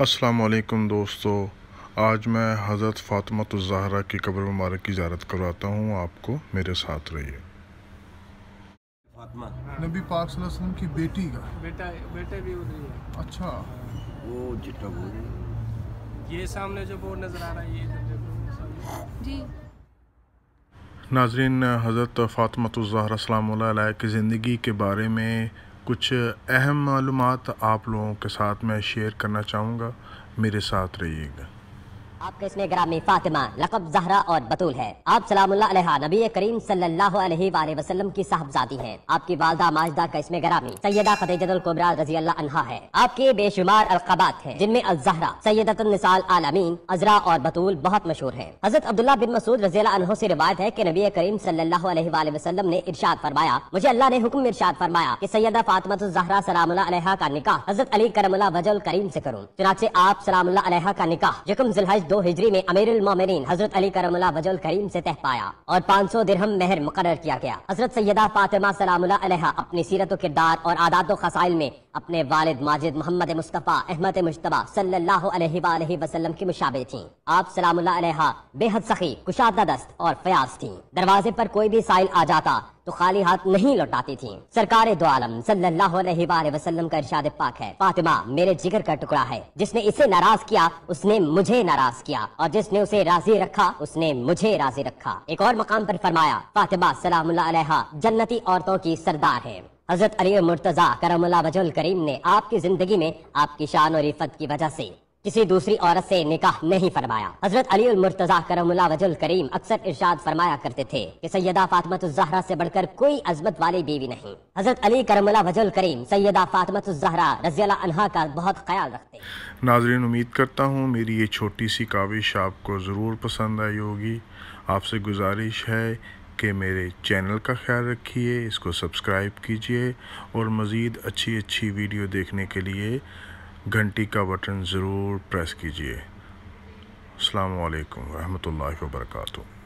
असलकम दोस्तों आज मैं हज़रत फ़ातिमा ज़हरा की कब्र मुबारक की ज्यारत करवाता हूँ आपको मेरे साथ रहिए नबी पाक वसल्लम की बेटी का बेटा बेटे भी उधर है अच्छा वो जिटा वो ये सामने जो बोर्ड नज़र आ रहा है ये जी नाजरीन हज़रत फ़ातिमा ज़हरा सलाम की ज़िंदगी के बारे में कुछ अहम मालूम आप लोगों के साथ मैं शेयर करना चाहूँगा मेरे साथ रहिएगा आपके इसमें ग्रामी फातिमा लकब जहरा और बतूल है आप सलाम्ला नबी करीम सल्लल्लाहु की साहबजादी हैं आपकी वालदा माजदा का इसमें ग्रामी सैदा खदीजतुल्कुबरा रजी अल्लाह अनहा है आपके बेशुमार अलकबात है जिनमें अलजहरा सैदतनिसाल आलमीन अजरा और बतूल बहुत मशहूर है हजरत अब्दुल्ला बिन मसूद रजी ऐसी से रिवायत है की नबी करीम सल्लाम ने इर्शाद फरमाया मुझे अल्लाह ने हुक्म इर्शाद फरमाया की सैदा फातिमा जहरा सलाम्ला का निकाह हजरत अली करमला वजल करीम ऐसी करूँ चुनाचे आप सलाम्ला का निकाह यकम जिलहज दो हिजरी में अमीरुल मोमिनीन हजरत अली करमला वजुल करीम से तह पाया और 500 दिरहम मेहर मुकर किया गया हजरत सैदा फातिमा सलाम अपनी सीरत किरदार और आदात खसाइल में अपने वालिद माजिद मोहम्मद मुस्तफ़ा अहमद मुशतबा सल्लल्लाहु अलैहि वसल्लम की मुशाबे थी आप सलाम बेहद सखी कुशादा दस्त और फयाज थी दरवाजे पर कोई भी साइल आ जाता तो खाली हाथ नहीं लौटाती थी सरकार दो आलम वसल्लम का इरशाद पाक है फातिमा मेरे जिगर का टुकड़ा है जिसने इसे नाराज किया उसने मुझे नाराज किया और जिसने उसे राजी रखा उसने मुझे राजी रखा एक और मकाम पर फरमाया फातिमा सलाम जन्नती औरतों की सरदार है हजरत अली मुर्तजा करमला करीम ने आपकी जिंदगी में आपकी शान और इफत की वजह से किसी दूसरी औरत से निकाह नहीं फरमाया हजरत अली मुर्तजा करमुल्ला वजुल करीम अक्सर इरशाद फरमाया करते थे कि सैयदा जहरा से बढ़कर कोई अजमत वाली बीवी नहीं हजरत अली करमुल्ला वजुल करीम सैयदा जहरा रजियाला अनहा का बहुत ख्याल रखते नाजरीन उम्मीद करता हूँ मेरी ये छोटी सी काविश आपको ज़रूर पसंद आई होगी आपसे गुजारिश है के मेरे चैनल का ख्याल रखिए इसको सब्सक्राइब कीजिए और मज़ीद अच्छी अच्छी वीडियो देखने के लिए घंटी का बटन ज़रूर प्रेस कीजिए अल्लाम वरहमल वर्का